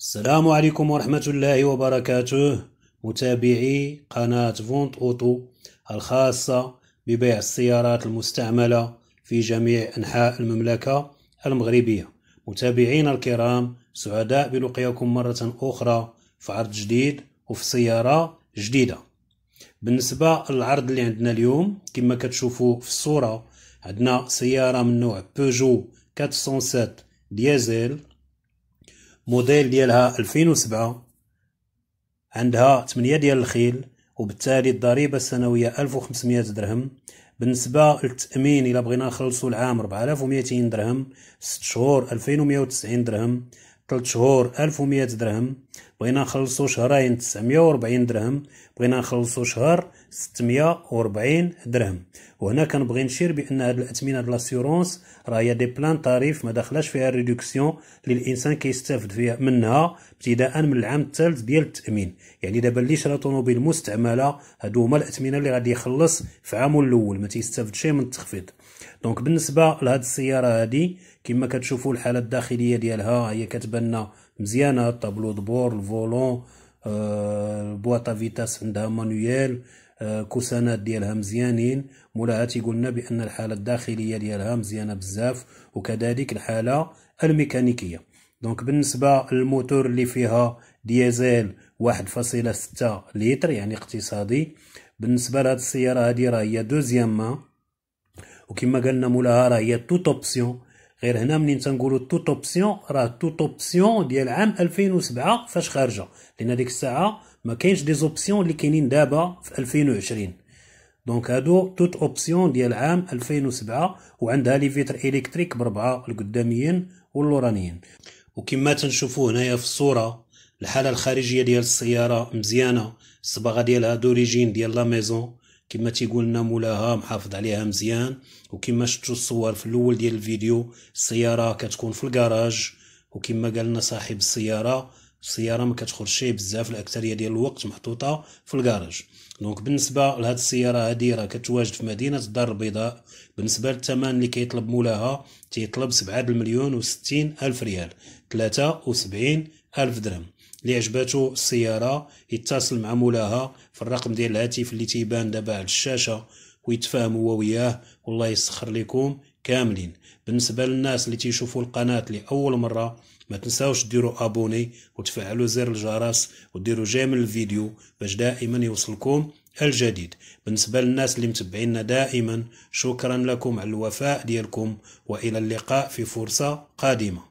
السلام عليكم ورحمة الله وبركاته متابعي قناة فونت أوتو الخاصة ببيع السيارات المستعملة في جميع أنحاء المملكة المغربية متابعينا الكرام سعداء بلقياكم مرة أخرى في عرض جديد وفي سيارة جديدة بالنسبة للعرض اللي عندنا اليوم كما كتشوفوا في الصورة عندنا سيارة من نوع بوجو 407 ديزل موديل ديالها 2007 عندها 8 ديال الخيل وبالتالي الضريبة السنوية 1500 درهم بالنسبة للتأمين إلا بغينا نخلصو العام 4200 درهم 6 شهور 2190 درهم 3 شهور 1100 درهم بغينا نخلصو شهرين تسعمية وربعين درهم بغينا نخلصو شهر ستمية وربعين درهم وهنا كنبغي نشير بان هاد الاثمنه د لاسيورونس راه هي دي بلان طاريف مداخلاش فيها ريدوكسيون اللي الانسان كيستافد فيها منها ابتداء من العام الثالث ديال التامين يعني دابا اللي شرا طوموبيل مستعمله هادو هما الاثمنه اللي غادي يخلص في عامو الاول ما من التخفيض دونك بالنسبه لهاد السياره هادي كما كتشوفوا الحاله الداخليه ديالها هي كتبان مزيانه طابلو دبور الفولون بواطا فيتاس عندها مانويل euh, كوسانات ديالها مزيانين مولاها تيقولنا بان الحاله الداخليه ديالها مزيانه بزاف وكذلك الحاله الميكانيكيه دونك بالنسبه للموتور اللي فيها ديزل 1.6 لتر يعني اقتصادي بالنسبه لهاد السياره هادي راه هي دوزيام ما وكما قالنا مولاها راه هي توت اوبسيون غير هنا منين تنقولوا توت اوبسيون راه توت اوبسيون ديال عام 2007 فاش خارجه لان ديك الساعه ما كاينش دي زوبسيون اللي كاينين دابا في 2020 دونك هادو توت اوبسيون ديال عام 2007 وعندها لي فيتر الكتريك بربعه القداميين واللورانيين وكما تنشوفوا هنايا في الصوره الحاله الخارجيه ديال السياره مزيانه الصباغه ديالها دوريجين ديال لا ميزون كما تيقول لنا مولاها محافظ عليها مزيان وكما شفتوا الصور في الاول ديال الفيديو السياره كتكون في الكراج وكما قال لنا صاحب السياره السياره ما كتخرجش بزاف الاكثريه ديال الوقت محطوطه في الكراج دونك بالنسبه لهاد السياره هادي راه كتواجد في مدينه الدار البيضاء بالنسبه للثمن اللي كيطلب مولاها تيطلب 7 المليون و 60 الف ريال 73 ألف درهم اللي عجباتو السياره يتصل مع مولاها في الرقم ديال الهاتف اللي تيبان دابا على الشاشه ويتفاهم هو وياه والله يسخر لكم كاملين بالنسبه للناس اللي تيشوفوا القناه لاول مره ما تنساوش ديروا ابوني وتفعلوا زر الجرس وديروا جيم الفيديو باش دائما يوصلكم الجديد بالنسبه للناس اللي متبعينا دائما شكرا لكم على الوفاء ديالكم والى اللقاء في فرصه قادمه